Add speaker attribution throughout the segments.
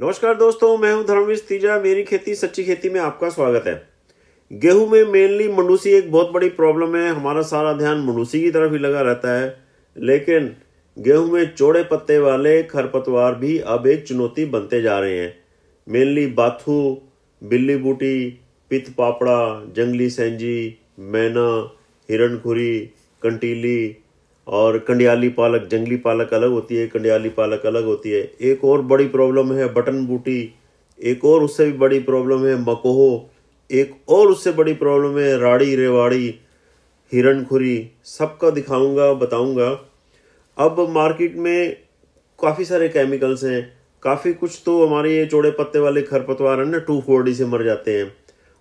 Speaker 1: नमस्कार दोस्तों मैं हूं धर्मवीर तीजा मेरी खेती सच्ची खेती में आपका स्वागत है गेहूं में मेनली मंडूसी एक बहुत बड़ी प्रॉब्लम है हमारा सारा ध्यान मंडूसी की तरफ ही लगा रहता है लेकिन गेहूं में चौड़े पत्ते वाले खरपतवार भी अब एक चुनौती बनते जा रहे हैं मेनली बाथू बिल्ली बूटी पित पापड़ा जंगली सेंजी मैना हिरणखुरी कंटीली और कंडियाली पालक जंगली पालक अलग होती है कंडियाली पालक अलग होती है एक और बड़ी प्रॉब्लम है बटन बूटी एक और उससे भी बड़ी प्रॉब्लम है मकोहो एक और उससे बड़ी प्रॉब्लम है राड़ी रेवाड़ी खुरी सबका दिखाऊंगा बताऊंगा अब मार्केट में काफ़ी सारे केमिकल्स हैं काफ़ी कुछ तो हमारे ये चौड़े पत्ते वाले खरपतवार हैं ना टू फोर से मर जाते हैं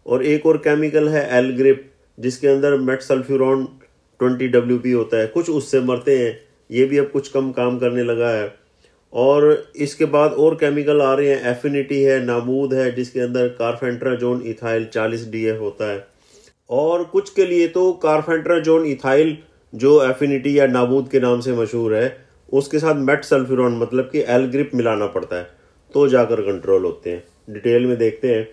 Speaker 1: और एक और केमिकल है एलग्रिप जिसके अंदर metsulfuron twenty W P होता है कुछ उससे मरते हैं ये भी अब कुछ कम काम करने लगा है और इसके बाद और केमिकल आ रहे हैं एफिनिटी है नामूद है जिसके अंदर कार्फेंट्राजोन इथाइल चालीस डी होता है और कुछ के लिए तो कार्फेंट्राजोन इथाइल जो एफिनिटी या नाबूद के नाम से मशहूर है उसके साथ मेट सल्फ्यूरॉन मतलब कि एलग्रिप मिलाना पड़ता है तो जाकर कंट्रोल होते हैं डिटेल में देखते हैं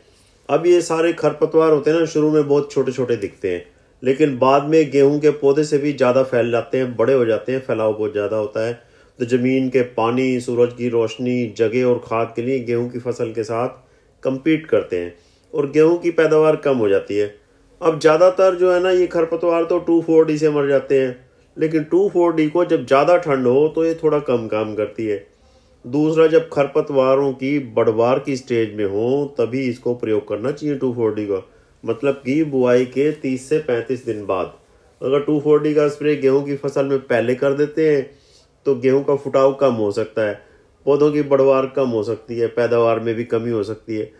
Speaker 1: अब ये सारे खरपतवार होते हैं ना शुरू में बहुत छोटे छोटे दिखते हैं लेकिन बाद में गेहूं के पौधे से भी ज़्यादा फैल जाते हैं बड़े हो जाते हैं फैलाव बहुत ज़्यादा होता है तो ज़मीन के पानी सूरज की रोशनी जगह और खाद के लिए गेहूं की फसल के साथ कम्पीट करते हैं और गेहूं की पैदावार कम हो जाती है अब ज़्यादातर जो है ना ये खरपतवार तो टू फोर डी से मर जाते हैं लेकिन टू फोर डी को जब ज़्यादा ठंड हो तो ये थोड़ा कम काम करती है दूसरा जब खरपतवारों की बढ़वार की स्टेज में हो तभी इसको प्रयोग करना चाहिए टू फोर डी का मतलब कि बुआई के 30 से 35 दिन बाद अगर टू का स्प्रे गेहूं की फसल में पहले कर देते हैं तो गेहूं का फुटाव कम हो सकता है पौधों की बढ़वार कम हो सकती है पैदावार में भी कमी हो सकती है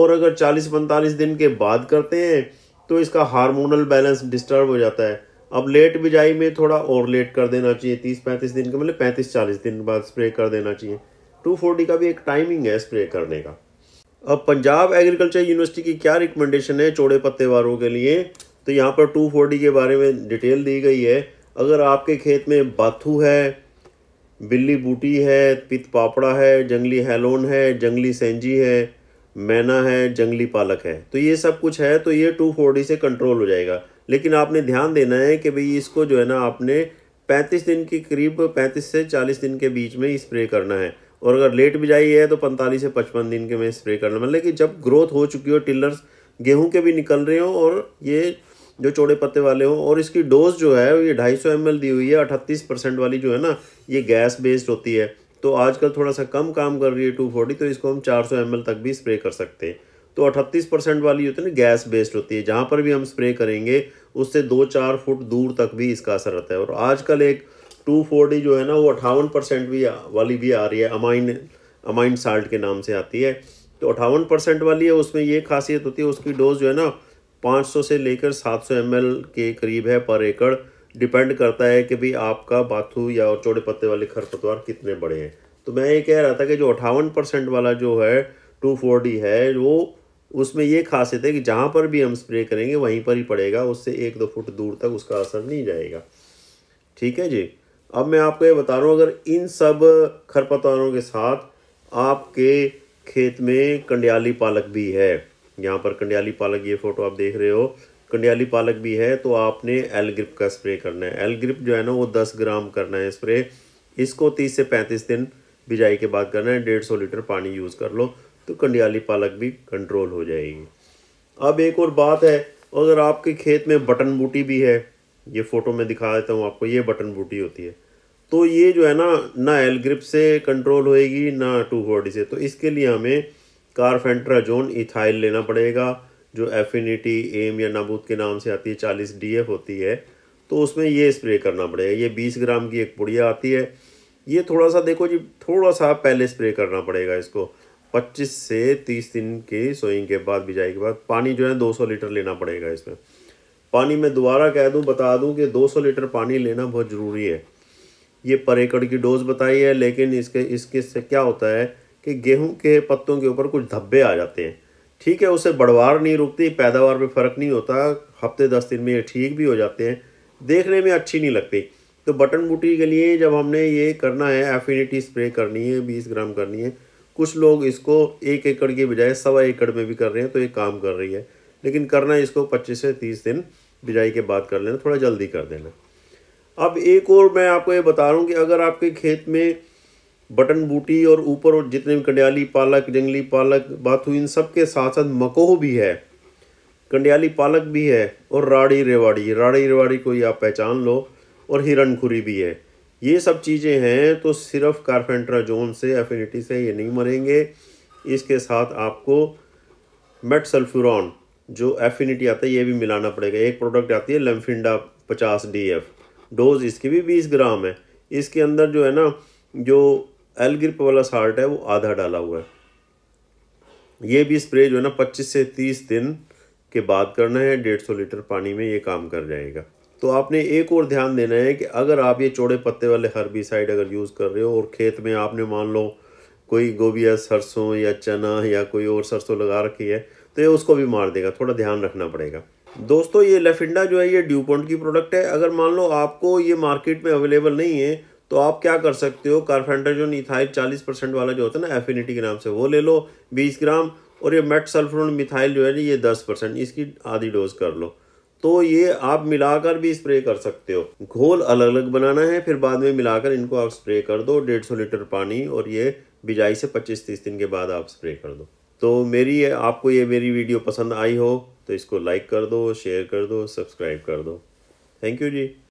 Speaker 1: और अगर 40-45 दिन के बाद करते हैं तो इसका हार्मोनल बैलेंस डिस्टर्ब हो जाता है अब लेट बिजाई में थोड़ा और लेट कर देना चाहिए तीस पैंतीस दिन के मतलब पैंतीस चालीस दिन बाद स्प्रे कर देना चाहिए टू फोर्टी का भी एक टाइमिंग है स्प्रे करने का अब पंजाब एग्रीकल्चर यूनिवर्सिटी की क्या रिकमेंडेशन है चौड़े पत्ते वालों के लिए तो यहाँ पर टू फोर्टी के बारे में डिटेल दी गई है अगर आपके खेत में बाथू है बिल्ली बूटी है पित पापड़ा है जंगली हेलोन है जंगली सेंजी है मैना है जंगली पालक है तो ये सब कुछ है तो ये टू फोर्टी से कंट्रोल हो जाएगा लेकिन आपने ध्यान देना है कि भाई इसको जो है ना आपने पैंतीस दिन के करीब पैंतीस से चालीस दिन के बीच में स्प्रे करना है और अगर लेट भी जाइए तो पैंतालीस से पचपन दिन के में स्प्रे करना मतलब कि जब ग्रोथ हो चुकी हो टिलर्स गेहूं के भी निकल रहे हों और ये जो चौड़े पत्ते वाले हों और इसकी डोज जो है ये ढाई सौ एम दी हुई है अठतीस परसेंट वाली जो है ना ये गैस बेस्ड होती है तो आजकल थोड़ा सा कम काम कर रही है टू फोर्टी तो इसको हम चार सौ एम तक भी स्प्रे कर सकते हैं तो अठतीस परसेंट वाली होती है ना गैस बेस्ड होती है जहाँ पर भी हम स्प्रे करेंगे उससे दो चार फुट दूर तक भी इसका असर रहता है और आजकल एक टू फोर डी जो है ना वो अठावन परसेंट भी वाली भी आ रही है अमाइन अमाइन साल्ट के नाम से आती है तो अठावन परसेंट वाली है उसमें ये खासियत होती है उसकी डोज जो है ना 500 से लेकर 700 एम के करीब है पर एकड़ डिपेंड करता है कि भाई आपका बाथू या और चौड़े पत्ते वाले खरपतवार कितने बड़े हैं तो मैं ये कह रहा था कि जो अठावन परसेंट वाला जो है टू फोर डी है वो उसमें ये खासियत है कि जहाँ पर भी हम स्प्रे करेंगे वहीं पर ही पड़ेगा उससे एक दो फुट दूर तक उसका असर नहीं जाएगा ठीक है जी अब मैं आपको ये बता रहा हूँ अगर इन सब खरपतवारों के साथ आपके खेत में कंडियाली पालक भी है यहाँ पर कंडियाली पालक ये फ़ोटो आप देख रहे हो कंडियाली पालक भी है तो आपने एल ग्रिप का स्प्रे करना है एल ग्रिप जो है ना वो दस ग्राम करना है स्प्रे इसको तीस से पैंतीस दिन बिजाई के बाद करना है डेढ़ सौ लीटर पानी यूज़ कर लो तो कंडियाली पालक भी कंट्रोल हो जाएगी अब एक और बात है अगर आपके खेत में बटन बूटी भी है ये फ़ोटो में दिखा देता हूँ आपको ये बटन बूटी होती है तो ये जो है ना ना एल ग्रिप से कंट्रोल होएगी ना टू फोर्टी से तो इसके लिए हमें कारफेंट्राजोन इथाइल लेना पड़ेगा जो एफिनिटी एम या नबूत के नाम से आती है चालीस डी एफ होती है तो उसमें ये स्प्रे करना पड़ेगा ये बीस ग्राम की एक पुड़िया आती है ये थोड़ा सा देखो जी थोड़ा सा पहले स्प्रे करना पड़ेगा इसको पच्चीस से तीस दिन के सोइंग के बाद बिजाई के बाद पानी जो है दो सौ लीटर लेना पड़ेगा इसमें पानी मैं दोबारा कह दूँ बता दूँ कि दो सौ लीटर पानी लेना बहुत ज़रूरी है ये पर एकड़ की डोज बताई है लेकिन इसके इसके से क्या होता है कि गेहूं के पत्तों के ऊपर कुछ धब्बे आ जाते हैं ठीक है उसे बढ़वार नहीं रुकती पैदावार पर फ़र्क नहीं होता हफ्ते दस दिन में ये ठीक भी हो जाते हैं देखने में अच्छी नहीं लगती तो बटन बूटी के लिए जब हमने ये करना है एफिनिटी स्प्रे करनी है बीस ग्राम करनी है कुछ लोग इसको एक एकड़ के बजाय सवा एकड़ में भी कर रहे हैं तो ये काम कर रही है लेकिन करना इसको पच्चीस से तीस दिन बिजाई के बाद कर लेना थोड़ा जल्दी कर देना अब एक और मैं आपको ये बता रहा हूँ कि अगर आपके खेत में बटन बूटी और ऊपर और जितने भी कंडियाली पालक जंगली पालक बाथू इन सब के साथ साथ मकोह भी है कंडियाली पालक भी है और राड़ी रेवाड़ी राड़ी रेवाड़ी को ही आप पहचान लो और हिरणखुरी भी है ये सब चीज़ें हैं तो सिर्फ कार्पेंट्राजोन से एफिनिटी से ये नहीं मरेंगे इसके साथ आपको मेट सल्फ्यूरॉन जो एफिनिटी आता है ये भी मिलाना पड़ेगा एक प्रोडक्ट आती है लेम्फिंडा पचास डी एफ़ डोज इसकी भी बीस ग्राम है इसके अंदर जो है ना जो एल ग्रिप वाला साल्ट है वो आधा डाला हुआ है ये भी स्प्रे जो है ना पच्चीस से तीस दिन के बाद करना है डेढ़ सौ लीटर पानी में ये काम कर जाएगा तो आपने एक और ध्यान देना है कि अगर आप ये चौड़े पत्ते वाले हर्बिसाइड अगर यूज़ कर रहे हो और खेत में आपने मान लो कोई गोभी या सरसों या चना या कोई और सरसों लगा रखी है तो ये उसको भी मार देगा थोड़ा ध्यान रखना पड़ेगा दोस्तों ये लेफिंडा जो है ये ड्यूपॉन्ट की प्रोडक्ट है अगर मान लो आपको ये मार्केट में अवेलेबल नहीं है तो आप क्या कर सकते हो कार्फेंड्राजोन इथाइल चालीस परसेंट वाला जो होता है ना एफिनिटी के नाम से वो ले लो बीस ग्राम और ये मेट सल्फ्रोन मिथाइल जो है ना ये दस परसेंट इसकी आधी डोज कर लो तो ये आप मिलाकर भी स्प्रे कर सकते हो घोल अलग अलग बनाना है फिर बाद में मिलाकर इनको आप स्प्रे कर दो डेढ़ सौ लीटर पानी और ये बिजाई से पच्चीस तीस दिन के बाद आप स्प्रे कर दो तो मेरी आपको ये मेरी वीडियो पसंद आई हो तो इसको लाइक कर दो शेयर कर दो सब्सक्राइब कर दो थैंक यू जी